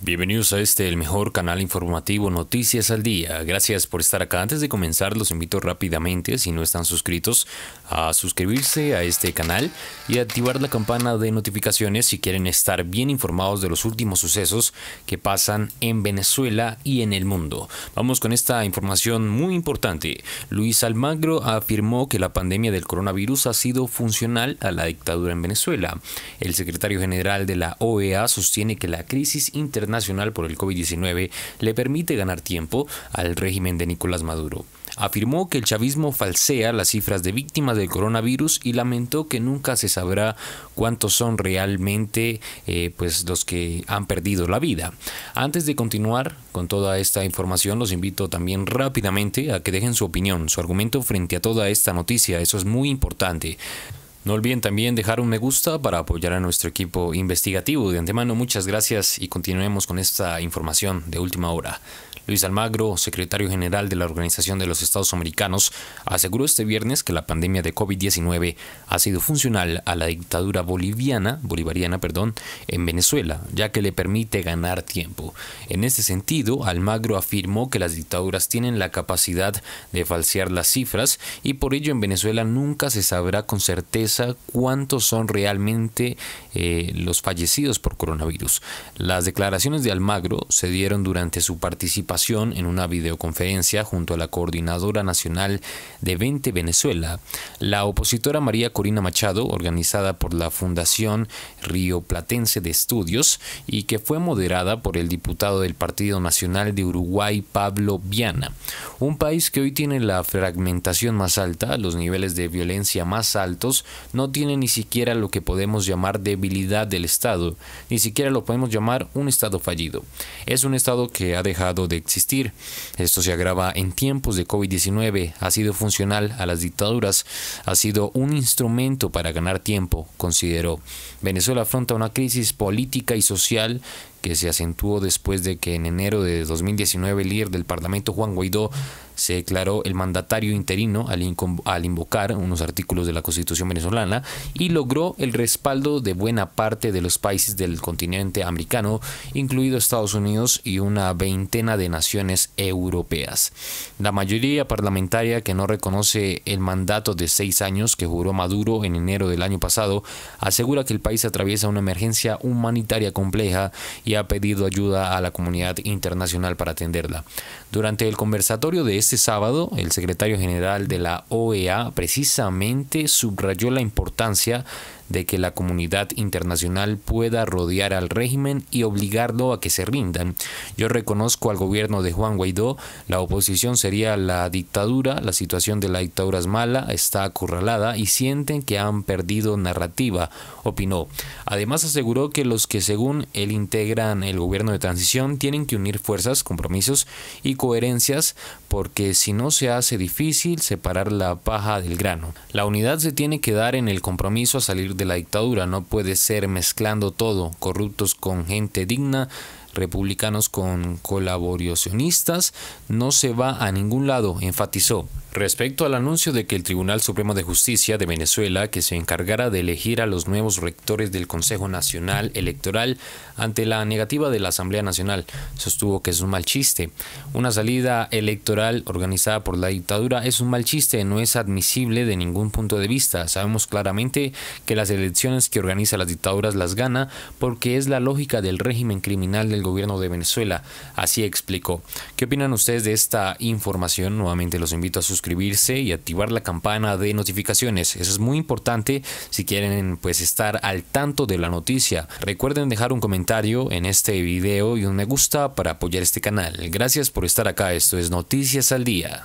Bienvenidos a este, el mejor canal informativo Noticias al Día. Gracias por estar acá. Antes de comenzar, los invito rápidamente, si no están suscritos, a suscribirse a este canal y activar la campana de notificaciones si quieren estar bien informados de los últimos sucesos que pasan en Venezuela y en el mundo. Vamos con esta información muy importante. Luis Almagro afirmó que la pandemia del coronavirus ha sido funcional a la dictadura en Venezuela. El secretario general de la OEA sostiene que la crisis internacional nacional por el COVID-19 le permite ganar tiempo al régimen de Nicolás Maduro. Afirmó que el chavismo falsea las cifras de víctimas del coronavirus y lamentó que nunca se sabrá cuántos son realmente eh, pues los que han perdido la vida. Antes de continuar con toda esta información, los invito también rápidamente a que dejen su opinión, su argumento frente a toda esta noticia. Eso es muy importante. No olviden también dejar un me gusta para apoyar a nuestro equipo investigativo. De antemano, muchas gracias y continuemos con esta información de última hora. Luis Almagro, secretario general de la Organización de los Estados Americanos, aseguró este viernes que la pandemia de COVID-19 ha sido funcional a la dictadura boliviana, bolivariana, perdón, en Venezuela, ya que le permite ganar tiempo. En este sentido, Almagro afirmó que las dictaduras tienen la capacidad de falsear las cifras y por ello en Venezuela nunca se sabrá con certeza cuántos son realmente eh, los fallecidos por coronavirus. Las declaraciones de Almagro se dieron durante su participación en una videoconferencia junto a la Coordinadora Nacional de 20 Venezuela, la opositora María Corina Machado, organizada por la Fundación Río Platense de Estudios y que fue moderada por el diputado del Partido Nacional de Uruguay, Pablo Viana, un país que hoy tiene la fragmentación más alta, los niveles de violencia más altos, no tiene ni siquiera lo que podemos llamar debilidad del Estado, ni siquiera lo podemos llamar un Estado fallido. Es un Estado que ha dejado de existir. Esto se agrava en tiempos de COVID-19, ha sido funcional a las dictaduras, ha sido un instrumento para ganar tiempo, consideró. Venezuela afronta una crisis política y social que se acentuó después de que en enero de 2019 el líder del Parlamento, Juan Guaidó, se declaró el mandatario interino al, invocar unos artículos de la Constitución venezolana y logró el respaldo de buena parte de los países del continente americano, incluido Estados Unidos y una veintena de naciones europeas. La mayoría parlamentaria que no reconoce el mandato de seis años que juró Maduro en enero del año pasado asegura que el país atraviesa una emergencia humanitaria compleja y ha pedido ayuda a la comunidad internacional para atenderla. Durante el conversatorio de este sábado, el secretario general de la OEA precisamente subrayó la importancia de que la comunidad internacional pueda rodear al régimen y obligarlo a que se rindan. Yo reconozco al gobierno de Juan Guaidó, la oposición sería la dictadura, la situación de la dictadura es mala, está acurralada y sienten que han perdido narrativa, opinó. Además aseguró que los que según él integran el gobierno de transición tienen que unir fuerzas, compromisos y coherencias porque si no se hace difícil separar la paja del grano. La unidad se tiene que dar en el compromiso a salir de la dictadura. No puede ser mezclando todo, corruptos con gente digna, republicanos con colaboracionistas no se va a ningún lado, enfatizó. Respecto al anuncio de que el Tribunal Supremo de Justicia de Venezuela, que se encargara de elegir a los nuevos rectores del Consejo Nacional Electoral ante la negativa de la Asamblea Nacional, sostuvo que es un mal chiste. Una salida electoral organizada por la dictadura es un mal chiste, no es admisible de ningún punto de vista. Sabemos claramente que las elecciones que organiza las dictaduras las gana porque es la lógica del régimen criminal del gobierno de Venezuela. Así explicó. ¿Qué opinan ustedes de esta información? Nuevamente los invito a suscribirse y activar la campana de notificaciones. Eso es muy importante si quieren pues estar al tanto de la noticia. Recuerden dejar un comentario en este video y un me gusta para apoyar este canal. Gracias por estar acá. Esto es Noticias al Día.